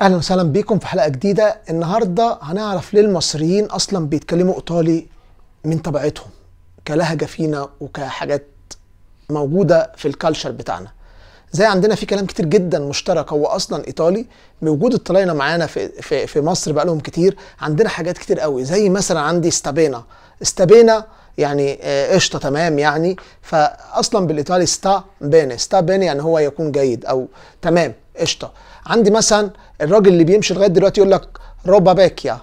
اهلا وسهلا بيكم في حلقه جديده النهارده هنعرف ليه المصريين اصلا بيتكلموا ايطالي من طبيعتهم كلهجه فينا وكحاجات موجوده في الكالتشر بتاعنا زي عندنا في كلام كتير جدا مشترك هو اصلا ايطالي بوجود الطلاينه معانا في في في مصر بقالهم كتير عندنا حاجات كتير قوي زي مثلا عندي استابينا استابينا يعني آه، قشطه تمام يعني فاصلا بالايطالي ستا بيني ستا بيني يعني هو يكون جيد او تمام قشطه عندي مثلا الراجل اللي بيمشي لغايه دلوقتي يقول لك روبا باكيا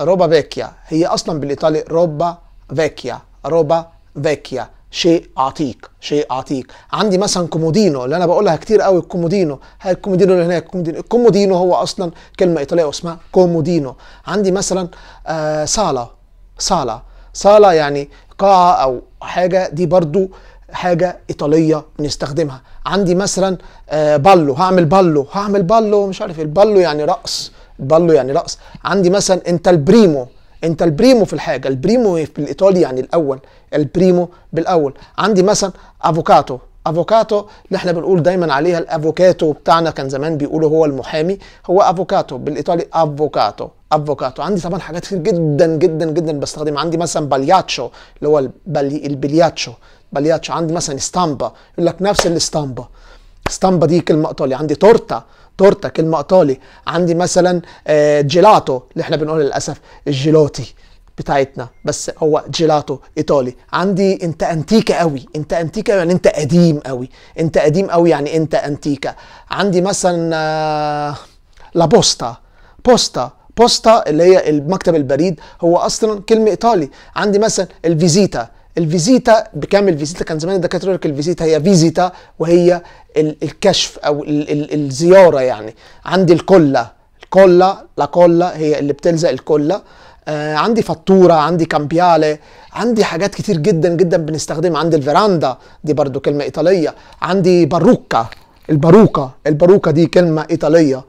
روبا باكيا هي اصلا بالايطالي روبا فيكيا روبا فيكيا شيء عتيق شيء عتيق عندي مثلا كومودينو اللي انا بقولها كتير قوي الكومودينو هاي الكومودينو اللي هناك الكومودينو الكومودينو هو اصلا كلمه ايطاليه واسمها كومودينو عندي مثلا آه صاله صاله صاله يعني قاعة أو حاجة دي برضو حاجة إيطالية بنستخدمها عندي مثلا آه، بالو هعمل بالو هعمل بالو مش عارف إيه، البالو يعني رقص البالو يعني رقص عندي مثلا انت البريمو انت البريمو في الحاجة البريمو في الإيطالي يعني الأول البريمو بالأول عندي مثلا أفوكاتو افوكاتو اللي احنا بنقول دايما عليها الافوكاتو بتاعنا كان زمان بيقولوا هو المحامي هو افوكاتو بالايطالي افوكاتو افوكاتو عندي طبعا حاجات كتير جدا جدا جدا بستخدمها عندي مثلا بالياتشو اللي هو البلي البلياتشو بالياتشو عندي مثلا ستامبا يقول لك نفس الاستامبا ستامبا دي كلمه ايطالي عندي تورتا تورتا كلمه ايطالي عندي مثلا آه، جيلاتو اللي احنا بنقول للاسف الجيلوتي بتاعتنا بس هو جيلاتو ايطالي عندي انت انتيكا قوي انت انتيكا يعني انت قديم قوي انت قديم قوي يعني انت انتيكا عندي مثلا آه، لابوستا بوستا بوستا اللي هي المكتب البريد هو اصلا كلمه ايطالي عندي مثلا الفيزيتا الفيزيتا بكامل الفيزيتا كان زمان الدكاتره يقول لك الفيزيتا هي فيزيتا وهي الكشف او الزياره يعني عندي الكولا الكولا لا كولا هي اللي بتلزق الكولا آه عندي فاتوره عندي كامبياله عندي حاجات كتير جدا جدا بنستخدمها عندي الفيراندا دي برضو كلمه ايطاليه عندي باروكا الباروكا الباروكا دي كلمه ايطاليه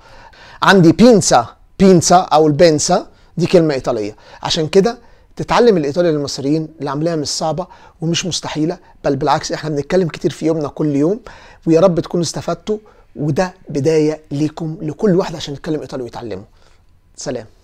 عندي بينسا بينسا او البنسا دي كلمه ايطاليه عشان كده تتعلم الايطالي للمصريين العمليه مش صعبه ومش مستحيله بل بالعكس احنا بنتكلم كتير في يومنا كل يوم ويا رب تكونوا استفدتوا وده بدايه ليكم لكل واحد عشان يتكلم ايطالي ويتعلمه سلام